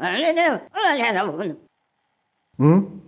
那那二年都嗯。